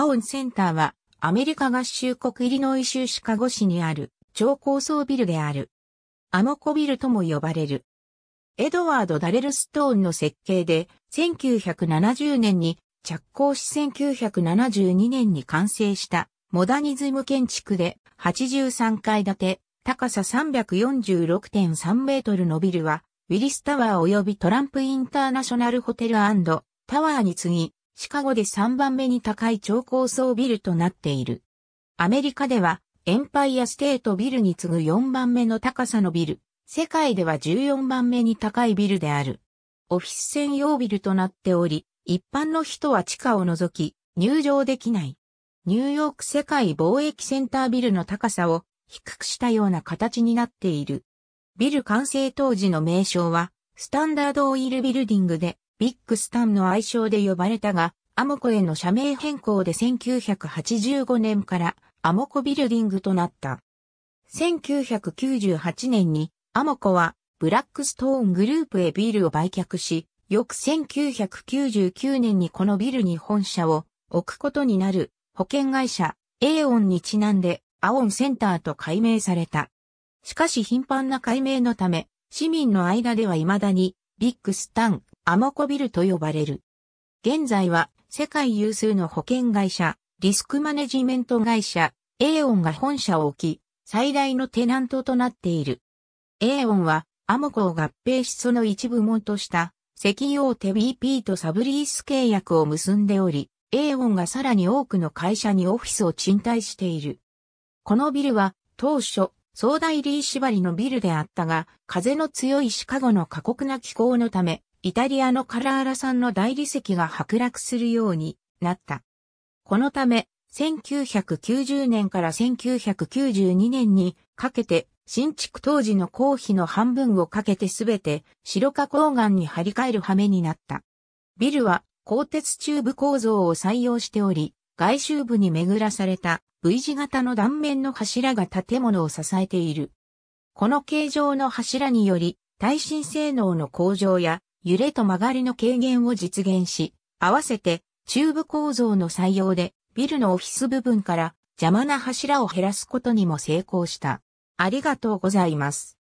アオンセンターは、アメリカ合衆国イリノイ州シカゴ市にある超高層ビルである。アモコビルとも呼ばれる。エドワード・ダレル・ストーンの設計で、1970年に着工し1972年に完成したモダニズム建築で83階建て、高さ346.3メートルのビルは、ウィリスタワー及びトランプインターナショナルホテルタワーに次ぎ、シカゴで3番目に高い超高層ビルとなっている。アメリカではエンパイアステートビルに次ぐ4番目の高さのビル、世界では14番目に高いビルである。オフィス専用ビルとなっており、一般の人は地下を除き入場できない。ニューヨーク世界貿易センタービルの高さを低くしたような形になっている。ビル完成当時の名称はスタンダードオイルビルディングでビッグスタンの愛称で呼ばれたが、アモコへの社名変更で1985年からアモコビルディングとなった。1998年にアモコはブラックストーングループへビルを売却し、翌1999年にこのビルに本社を置くことになる保険会社エーオンにちなんでアオンセンターと改名された。しかし頻繁な改名のため、市民の間では未だにビッグスタンアモコビルと呼ばれる。現在は世界有数の保険会社、リスクマネジメント会社、エーオンが本社を置き、最大のテナントとなっている。エーオンはアモコを合併しその一部門とした石油大手 BP とサブリース契約を結んでおり、エーオンがさらに多くの会社にオフィスを賃貸している。このビルは当初、総大リー縛りのビルであったが、風の強いシカゴの過酷な気候のため、イタリアのカラーラ産の大理石が剥落するようになった。このため、1990年から1992年にかけて、新築当時の工費の半分をかけてすべて白化鉱岩に張り替える羽目になった。ビルは鋼鉄チューブ構造を採用しており、外周部に巡らされた V 字型の断面の柱が建物を支えている。この形状の柱により耐震性能の向上や揺れと曲がりの軽減を実現し、合わせて、チューブ構造の採用で、ビルのオフィス部分から邪魔な柱を減らすことにも成功した。ありがとうございます。